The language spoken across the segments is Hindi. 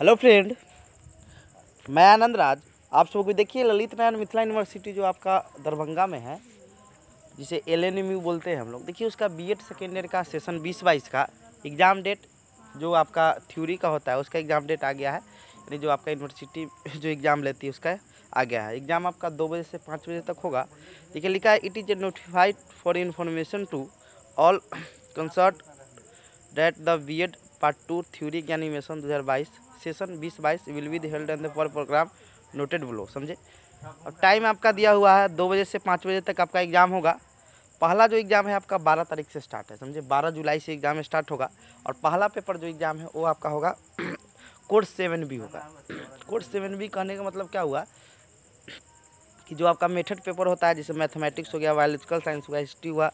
हेलो फ्रेंड मैं आनंद राज आप सबको देखिए ललित नारायण मिथिला यूनिवर्सिटी जो आपका दरभंगा में है जिसे एल एन एम यू बोलते हैं हम लोग देखिए उसका बी एड सेकेंड ईयर का सेशन बीस बाईस का एग्ज़ाम डेट जो आपका थ्योरी का होता है उसका एग्ज़ाम डेट आ गया है यानी जो आपका यूनिवर्सिटी जो एग्ज़ाम लेती है उसका आ गया है एग्ज़ाम आपका दो बजे से पाँच बजे तक होगा देखिए लिखा है it is a notified for information to all concerned that the B Ed part two theory examination दो हज़ार बाईस सेशन बीस बाईस will be held in the per programme noted below समझे और टाइम आपका दिया हुआ है दो बजे से पाँच बजे तक आपका एग्ज़ाम होगा पहला जो एग्ज़ाम है आपका बारह तारीख से स्टार्ट है समझे बारह जुलाई से एग्ज़ाम स्टार्ट होगा और पहला पेपर जो एग्ज़ाम है वो आपका होगा कोर्स सेवन बी होगा कोर्स सेवन बी कहने का मतलब क्या हुआ कि जो आपका मेथड पेपर होता है जैसे मैथमेटिक्स हो गया बायोलॉजिकल साइंस हुआ हिस्ट्री हुआ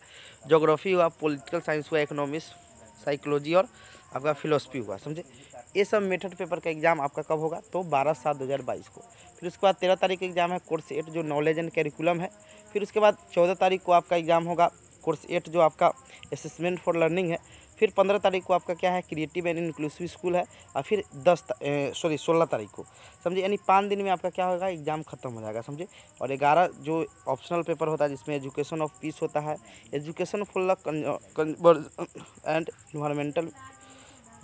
जोग्राफी हुआ पॉलिटिकल साइंस हुआ इकोनॉमिक्स साइकोलॉजी और आपका फिलोसफी हुआ समझे ये सब मेथड पेपर का एग्ज़ाम आपका कब होगा तो बारह सात दो हज़ार बाईस को फिर उसके बाद तेरह तारीख का एग्ज़ाम है कोर्स एट जो नॉलेज एंड कैरिकुलम है फिर उसके बाद चौदह तारीख को आपका एग्ज़ाम होगा कोर्स एट जो आपका असेसमेंट फॉर लर्निंग है फिर पंद्रह तारीख को आपका क्या है क्रिएटिव एंड इंक्लूसिव स्कूल है और फिर दस सॉरी सोलह तारीख को समझे यानी पाँच दिन में आपका क्या होगा एग्ज़ाम खत्म हो जाएगा समझे और ग्यारह जो ऑप्शनल पेपर होता है जिसमें एजुकेशन ऑफ पीस होता है education for and environmental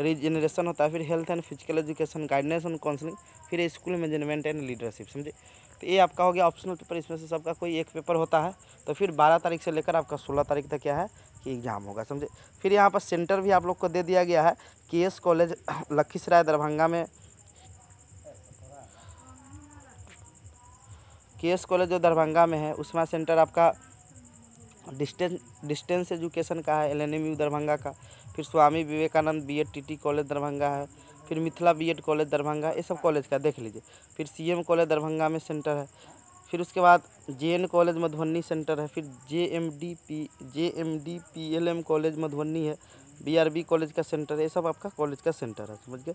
regeneration होता है फिर health and physical education guidance and counselling फिर स्कूल मैनेजमेंट एंड लीडरशिप समझे तो ये आपका हो गया ऑप्शनल पेपर इसमें से सबका कोई एक पेपर होता है तो फिर बारह तारीख से लेकर आपका सोलह तारीख तक क्या है कि एग्ज़ाम होगा समझे फिर यहाँ पर सेंटर भी आप लोग को दे दिया गया है के एस कॉलेज लखीसराय दरभंगा में के एस कॉलेज जो दरभंगा में है उसमें सेंटर आपका डिस्टेंस डिस्टेंस एजुकेशन का है L N M U Darbhanga का फिर Swami Vivekananda B Ed T T college Darbhanga है फिर Mithila B Ed college Darbhanga ये सब कॉलेज का देख लीजिए फिर सी एम कॉलेज दरभंगा में सेंटर है फिर उसके बाद J N college Madhubani centre है फिर J M D P J M D P L M college Madhubani है बी आर बी कॉलेज का सेंटर है ये सब आपका कॉलेज का सेंटर है समझ गए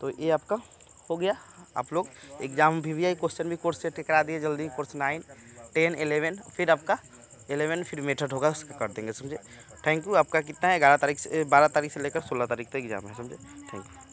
तो ये आपका हो गया आप लोग एग्जाम भी, भी क्वेश्चन भी कोर्स से टकरा दिए जल्दी कोर्स नाइन टेन एलेवन फिर आपका एलेवन फिर मेथड होगा उसका कर देंगे समझे थैंक यू आपका कितना है ग्यारह तारीख से बारह तारीख से लेकर सोलह तारीख तक एग्जाम है समझे थैंक यू